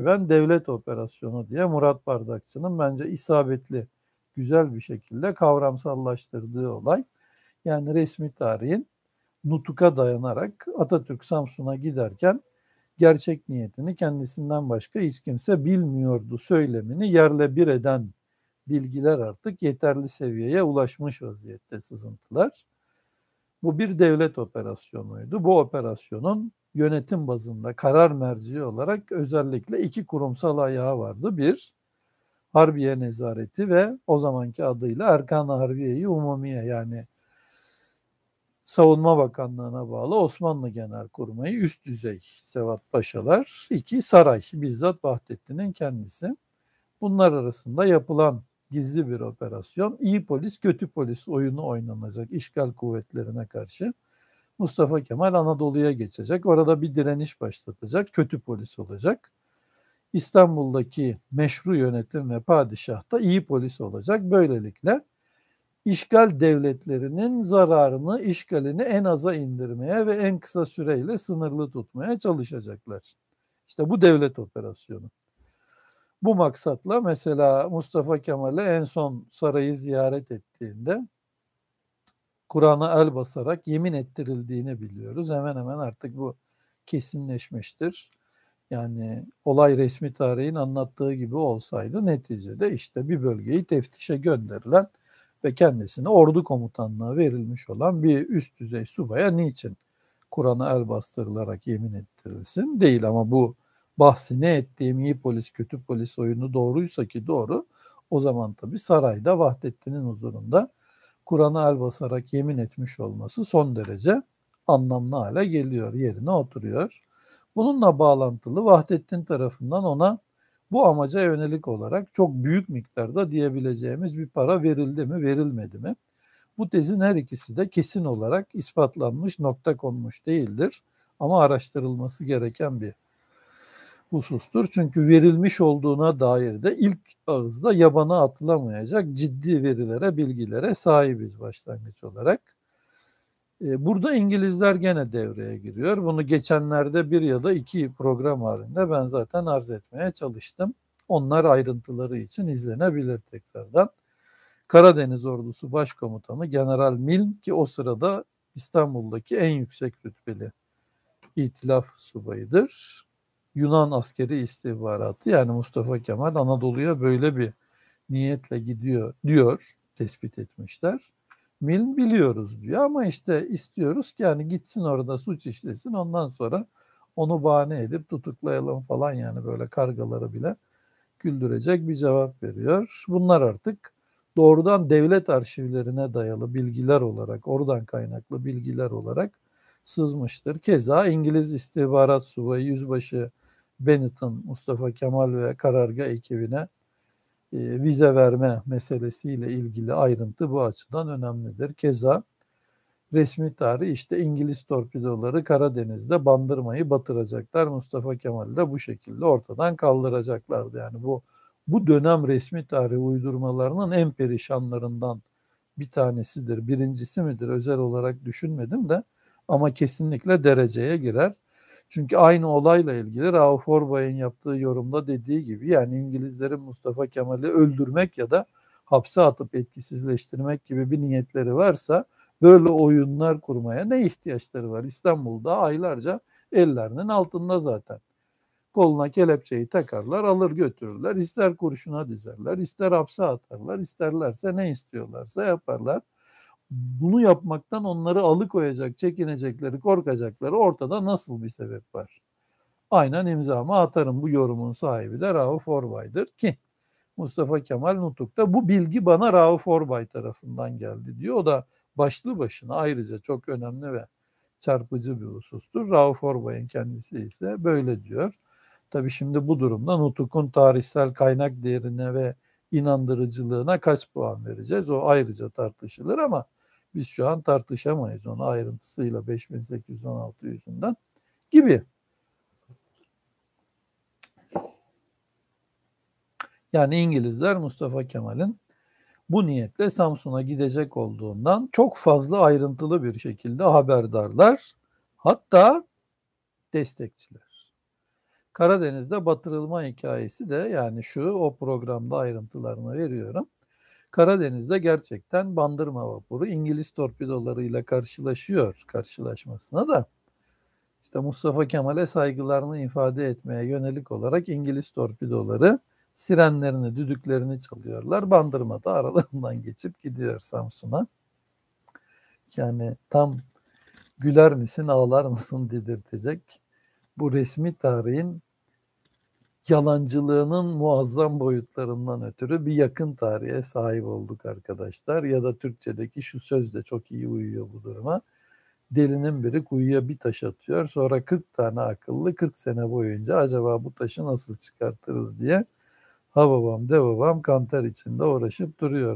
Ben devlet operasyonu diye Murat Bardakçı'nın bence isabetli, güzel bir şekilde kavramsallaştırdığı olay. Yani resmi tarihin nutuka dayanarak Atatürk Samsun'a giderken gerçek niyetini kendisinden başka hiç kimse bilmiyordu söylemini yerle bir eden bilgiler artık yeterli seviyeye ulaşmış vaziyette sızıntılar. Bu bir devlet operasyonuydu. Bu operasyonun yönetim bazında karar merci olarak özellikle iki kurumsal ayağı vardı. Bir, Harbiye Nezareti ve o zamanki adıyla Erkan Harbiye'yi Umumiye yani Savunma Bakanlığı'na bağlı Osmanlı Genel Kurmayı üst düzey Sevat Paşalar, iki saray bizzat Vahdettin'in kendisi. Bunlar arasında yapılan gizli bir operasyon. İyi polis, kötü polis oyunu oynanacak işgal kuvvetlerine karşı. Mustafa Kemal Anadolu'ya geçecek. Orada bir direniş başlatacak. Kötü polis olacak. İstanbul'daki meşru yönetim ve padişah da iyi polis olacak. Böylelikle işgal devletlerinin zararını, işgalini en aza indirmeye ve en kısa süreyle sınırlı tutmaya çalışacaklar. İşte bu devlet operasyonu. Bu maksatla mesela Mustafa Kemal'e en son sarayı ziyaret ettiğinde Kur'an'a el basarak yemin ettirildiğini biliyoruz. Hemen hemen artık bu kesinleşmiştir. Yani olay resmi tarihin anlattığı gibi olsaydı neticede işte bir bölgeyi teftişe gönderilen ve kendisine ordu komutanlığı verilmiş olan bir üst düzey subaya niçin Kur'an'a el bastırılarak yemin ettirilsin? Değil ama bu bahsini ettiğim iyi polis kötü polis oyunu doğruysa ki doğru o zaman tabi sarayda Vahdettin'in huzurunda Kur'an'a el basarak yemin etmiş olması son derece anlamlı hale geliyor. Yerine oturuyor. Bununla bağlantılı Vahdettin tarafından ona bu amaca yönelik olarak çok büyük miktarda diyebileceğimiz bir para verildi mi verilmedi mi? Bu tezin her ikisi de kesin olarak ispatlanmış nokta konmuş değildir ama araştırılması gereken bir husustur. Çünkü verilmiş olduğuna dair de ilk ağızda yabana atılamayacak ciddi verilere, bilgilere sahibiz başlangıç olarak. E, burada İngilizler gene devreye giriyor. Bunu geçenlerde bir ya da iki program halinde ben zaten arz etmeye çalıştım. Onlar ayrıntıları için izlenebilir tekrardan. Karadeniz Ordusu Başkomutanı General Milm ki o sırada İstanbul'daki en yüksek rütbeli itilaf subayıdır. Yunan askeri istihbaratı yani Mustafa Kemal Anadolu'ya böyle bir niyetle gidiyor diyor tespit etmişler. mil biliyoruz diyor ama işte istiyoruz ki yani gitsin orada suç işlesin ondan sonra onu bahane edip tutuklayalım falan yani böyle kargaları bile güldürecek bir cevap veriyor. Bunlar artık doğrudan devlet arşivlerine dayalı bilgiler olarak, oradan kaynaklı bilgiler olarak sızmıştır. Keza İngiliz istihbarat subayı Yüzbaşı Benetton, Mustafa Kemal ve Kararga ekibine e, vize verme meselesiyle ilgili ayrıntı bu açıdan önemlidir. Keza resmi tarih işte İngiliz torpidoları Karadeniz'de bandırmayı batıracaklar. Mustafa Kemal'i de bu şekilde ortadan kaldıracaklardı. Yani bu bu dönem resmi tarih uydurmalarının en perişanlarından bir tanesidir. Birincisi midir özel olarak düşünmedim de ama kesinlikle dereceye girer. Çünkü aynı olayla ilgili Rauf Orbay'ın yaptığı yorumda dediği gibi yani İngilizlerin Mustafa Kemal'i öldürmek ya da hapse atıp etkisizleştirmek gibi bir niyetleri varsa böyle oyunlar kurmaya ne ihtiyaçları var? İstanbul'da aylarca ellerinin altında zaten. Koluna kelepçeyi takarlar, alır götürürler. ister kurşuna dizerler, ister hapse atarlar, isterlerse ne istiyorlarsa yaparlar bunu yapmaktan onları alıkoyacak, çekinecekleri, korkacakları ortada nasıl bir sebep var? Aynen imzamı atarım bu yorumun sahibi de Rauf Orbay'dır ki Mustafa Kemal Nutuk'ta bu bilgi bana Rauf Orbay tarafından geldi diyor. O da başlı başına ayrıca çok önemli ve çarpıcı bir husustur. Rauf Orbay'ın kendisi ise böyle diyor. Tabii şimdi bu durumda Nutuk'un tarihsel kaynak değerine ve inandırıcılığına kaç puan vereceğiz o ayrıca tartışılır ama biz şu an tartışamayız onu ayrıntısıyla 5816 yüzünden gibi. Yani İngilizler Mustafa Kemal'in bu niyetle Samsun'a gidecek olduğundan çok fazla ayrıntılı bir şekilde haberdarlar. Hatta destekçiler. Karadeniz'de batırılma hikayesi de yani şu o programda ayrıntılarını veriyorum. Karadeniz'de gerçekten bandırma vapuru İngiliz torpidolarıyla karşılaşıyor karşılaşmasına da işte Mustafa Kemal'e saygılarını ifade etmeye yönelik olarak İngiliz torpidoları sirenlerini, düdüklerini çalıyorlar. Bandırma da aralarından geçip gidiyor Samsun'a. Yani tam güler misin, ağlar mısın didirtecek bu resmi tarihin yalancılığının muazzam boyutlarından ötürü bir yakın tarihe sahip olduk arkadaşlar. Ya da Türkçedeki şu söz de çok iyi uyuyor bu duruma. Delinin biri kuyuya bir taş atıyor. Sonra 40 tane akıllı 40 sene boyunca acaba bu taşı nasıl çıkartırız diye ha babam de babam kantar içinde uğraşıp duruyor.